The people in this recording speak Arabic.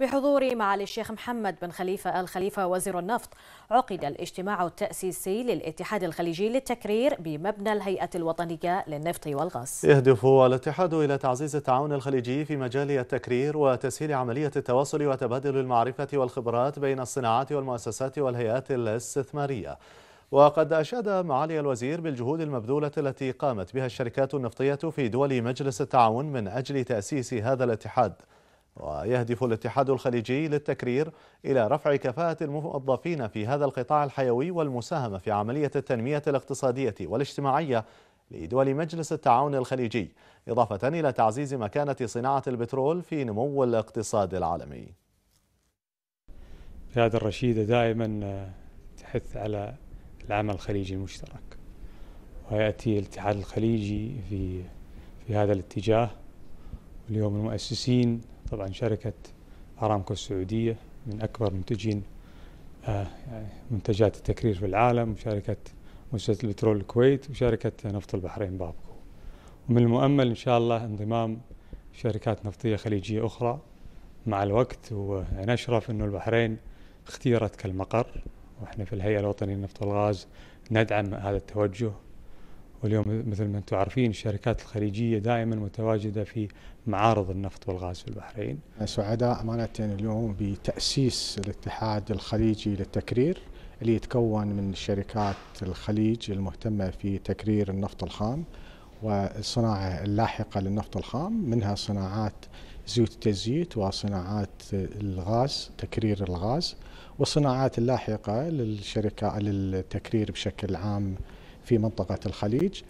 بحضور معالي الشيخ محمد بن خليفة آل خليفة وزير النفط عقد الاجتماع التأسيسي للاتحاد الخليجي للتكرير بمبنى الهيئة الوطنية للنفط والغاز يهدف الاتحاد إلى تعزيز التعاون الخليجي في مجال التكرير وتسهيل عملية التواصل وتبادل المعرفة والخبرات بين الصناعات والمؤسسات والهيئات الاستثمارية وقد أشاد معالي الوزير بالجهود المبذولة التي قامت بها الشركات النفطية في دول مجلس التعاون من أجل تأسيس هذا الاتحاد ويهدف الاتحاد الخليجي للتكرير إلى رفع كفاءة الموظفين في هذا القطاع الحيوي والمساهمة في عملية التنمية الاقتصادية والاجتماعية لدول مجلس التعاون الخليجي إضافة إلى تعزيز مكانة صناعة البترول في نمو الاقتصاد العالمي القيادة الرشيدة دائما آه، تحث على العمل الخليجي المشترك ويأتي الاتحاد الخليجي في في هذا الاتجاه اليوم المؤسسين طبعا شركة أرامكو السعودية من أكبر منتجين آه، يعني منتجات التكرير في العالم وشركة مؤسسة البترول الكويت وشركة نفط البحرين بابكو ومن المؤمل إن شاء الله انضمام شركات نفطية خليجية أخرى مع الوقت ونشرف أنه البحرين اختيرت كالمقر وإحنا في الهيئة الوطنية للنفط والغاز ندعم هذا التوجه واليوم مثل ما انتم عارفين الشركات الخليجيه دائما متواجده في معارض النفط والغاز في البحرين. سعداء امانه اليوم بتاسيس الاتحاد الخليجي للتكرير اللي يتكون من شركات الخليج المهتمه في تكرير النفط الخام والصناعه اللاحقه للنفط الخام منها صناعات زيوت التزييت وصناعات الغاز تكرير الغاز والصناعات اللاحقه للشركه للتكرير بشكل عام في منطقة الخليج